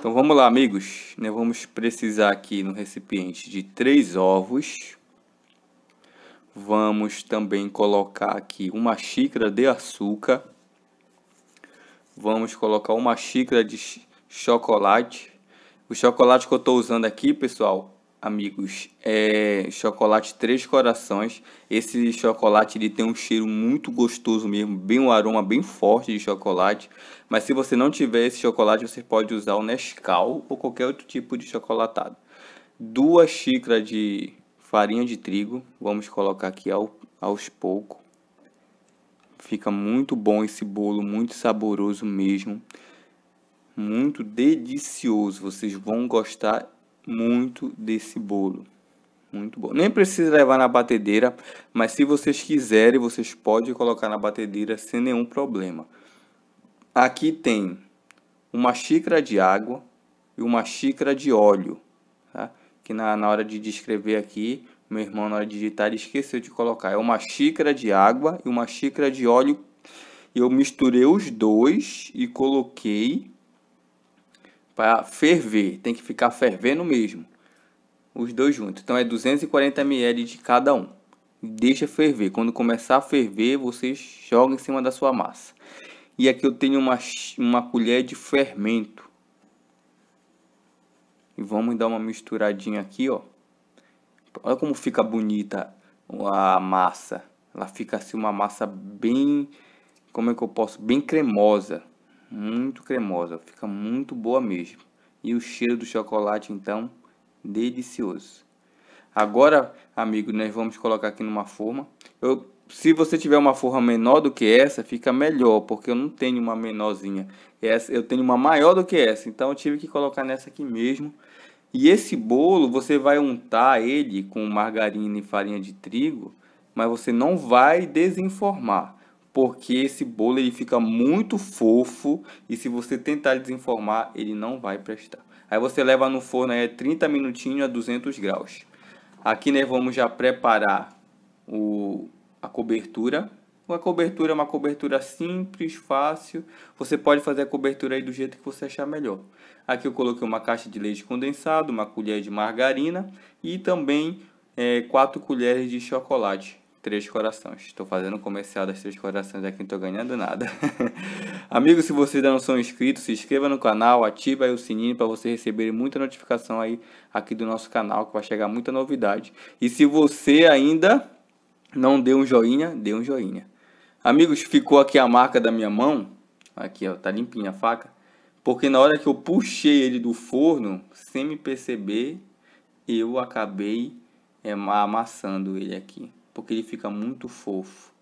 Então vamos lá, amigos. Né? Vamos precisar aqui no recipiente de três ovos. Vamos também colocar aqui uma xícara de açúcar. Vamos colocar uma xícara de chocolate. O chocolate que eu estou usando aqui, pessoal, amigos, é chocolate Três Corações. Esse chocolate ele tem um cheiro muito gostoso mesmo, bem um aroma bem forte de chocolate. Mas se você não tiver esse chocolate, você pode usar o Nescau ou qualquer outro tipo de chocolatado. Duas xícaras de farinha de trigo, vamos colocar aqui ao, aos poucos. Fica muito bom esse bolo, muito saboroso mesmo. Muito delicioso, vocês vão gostar muito desse bolo. Muito bom. Nem precisa levar na batedeira, mas se vocês quiserem, vocês podem colocar na batedeira sem nenhum problema. Aqui tem uma xícara de água e uma xícara de óleo. Tá? Que na, na hora de descrever aqui, meu irmão na hora de digitar ele esqueceu de colocar. É uma xícara de água e uma xícara de óleo. Eu misturei os dois e coloquei para ferver, tem que ficar fervendo mesmo. Os dois juntos. Então é 240 ml de cada um. Deixa ferver. Quando começar a ferver, você joga em cima da sua massa. E aqui eu tenho uma, uma colher de fermento. E vamos dar uma misturadinha aqui, ó. Olha como fica bonita a massa. Ela fica assim uma massa bem, como é que eu posso, bem cremosa muito cremosa, fica muito boa mesmo. E o cheiro do chocolate então, delicioso. Agora, amigo, nós vamos colocar aqui numa forma. Eu, se você tiver uma forma menor do que essa, fica melhor, porque eu não tenho uma menorzinha. Essa, eu tenho uma maior do que essa, então eu tive que colocar nessa aqui mesmo. E esse bolo, você vai untar ele com margarina e farinha de trigo, mas você não vai desenformar porque esse bolo ele fica muito fofo e se você tentar desenformar, ele não vai prestar. Aí você leva no forno aí 30 é minutinhos a 200 graus. Aqui nós vamos já preparar o, a cobertura. Uma cobertura é uma cobertura simples, fácil. Você pode fazer a cobertura aí do jeito que você achar melhor. Aqui eu coloquei uma caixa de leite condensado, uma colher de margarina e também é, eh, 4 colheres de chocolate. Três Corações. Estou fazendo comercial das Três Corações aqui, não estou ganhando nada. Amigos, se vocês ainda não são inscritos, se inscreva no canal, ativa o sininho para você receber muita notificação aí aqui do nosso canal, que vai chegar muita novidade. E se você ainda não deu um joinha, dê um joinha. Amigos, ficou aqui a marca da minha mão, aqui ó, tá limpinha a faca, porque na hora que eu puxei ele do forno, sem me perceber, eu acabei é, amassando ele aqui porque ele fica muito fofo.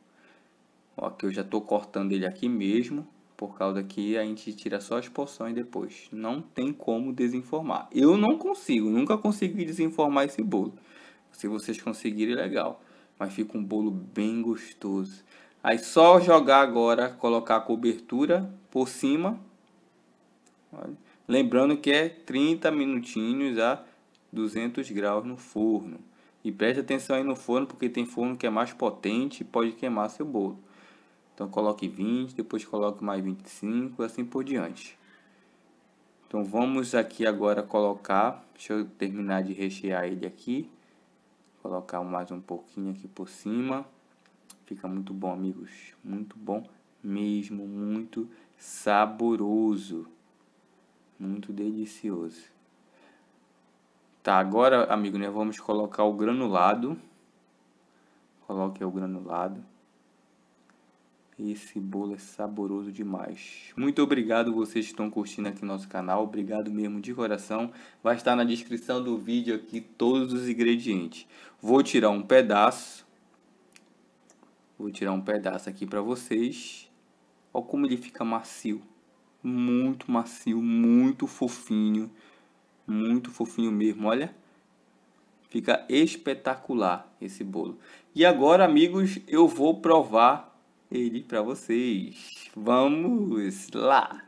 Ó, que eu já estou cortando ele aqui mesmo, por causa que a gente tira só as porções depois. Não tem como desenformar. Eu não consigo, nunca consegui desenformar esse bolo. Se vocês conseguirem, é legal. Mas fica um bolo bem gostoso. Aí só jogar agora, colocar a cobertura por cima. Olha. Lembrando que é 30 minutinhos a 200 graus no forno. E preste atenção aí no forno, porque tem forno que é mais potente e pode queimar seu bolo. Então coloque 20, depois coloque mais 25 e assim por diante. Então vamos aqui agora colocar, deixa eu terminar de rechear ele aqui. Colocar mais um pouquinho aqui por cima. Fica muito bom, amigos. Muito bom mesmo, muito saboroso. Muito delicioso. Tá, agora, amigo, né, vamos colocar o granulado. Coloque o granulado. Esse bolo é saboroso demais. Muito obrigado vocês que estão curtindo aqui nosso canal. Obrigado mesmo de coração. Vai estar na descrição do vídeo aqui todos os ingredientes. Vou tirar um pedaço. Vou tirar um pedaço aqui para vocês. Olha como ele fica macio. Muito macio, muito fofinho muito fofinho mesmo, olha. Fica espetacular esse bolo. E agora, amigos, eu vou provar ele para vocês. Vamos lá!